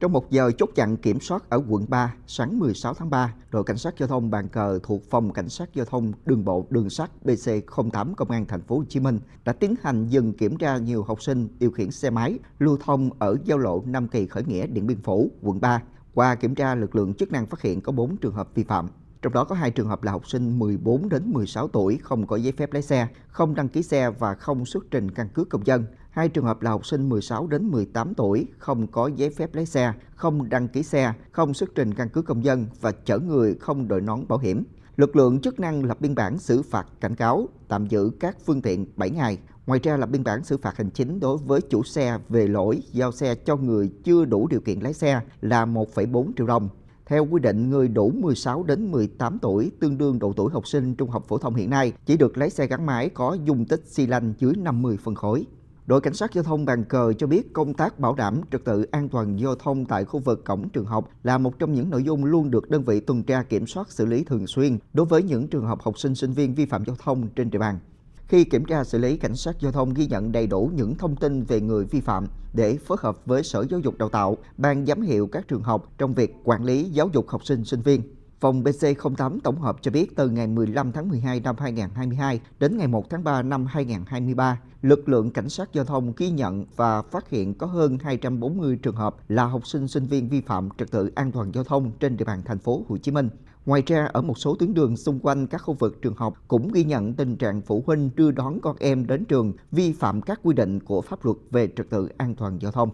Trong một giờ chốt chặn kiểm soát ở quận 3 sáng 16 tháng 3, đội cảnh sát giao thông bàn cờ thuộc phòng cảnh sát giao thông đường bộ đường sắt BC08 Công an thành phố Hồ Chí Minh đã tiến hành dừng kiểm tra nhiều học sinh điều khiển xe máy lưu thông ở giao lộ Nam Kỳ Khởi Nghĩa Điện Biên Phủ, quận 3. Qua kiểm tra, lực lượng chức năng phát hiện có 4 trường hợp vi phạm. Trong đó có hai trường hợp là học sinh 14 đến 16 tuổi không có giấy phép lái xe, không đăng ký xe và không xuất trình căn cước công dân. Hai trường hợp là học sinh 16 đến 18 tuổi, không có giấy phép lái xe, không đăng ký xe, không xuất trình căn cứ công dân và chở người không đội nón bảo hiểm. Lực lượng chức năng lập biên bản xử phạt cảnh cáo, tạm giữ các phương tiện 7 ngày. Ngoài ra lập biên bản xử phạt hành chính đối với chủ xe về lỗi giao xe cho người chưa đủ điều kiện lái xe là 1,4 triệu đồng. Theo quy định, người đủ 16 đến 18 tuổi, tương đương độ tuổi học sinh trung học phổ thông hiện nay, chỉ được lái xe gắn máy có dung tích xi lanh dưới 50 phân khối. Đội Cảnh sát Giao thông Bàn Cờ cho biết công tác bảo đảm trật tự an toàn giao thông tại khu vực cổng trường học là một trong những nội dung luôn được đơn vị tuần tra kiểm soát xử lý thường xuyên đối với những trường hợp học sinh sinh viên vi phạm giao thông trên địa bàn. Khi kiểm tra xử lý, cảnh sát giao thông ghi nhận đầy đủ những thông tin về người vi phạm để phối hợp với Sở Giáo dục Đào tạo, Ban giám hiệu các trường học trong việc quản lý giáo dục học sinh sinh viên. Phòng BC08 tổng hợp cho biết từ ngày 15 tháng 12 năm 2022 đến ngày 1 tháng 3 năm 2023, lực lượng cảnh sát giao thông ghi nhận và phát hiện có hơn 240 trường hợp là học sinh sinh viên vi phạm trật tự an toàn giao thông trên địa bàn thành phố Hồ Chí Minh. Ngoài ra, ở một số tuyến đường xung quanh các khu vực trường học cũng ghi nhận tình trạng phụ huynh đưa đón con em đến trường vi phạm các quy định của pháp luật về trật tự an toàn giao thông.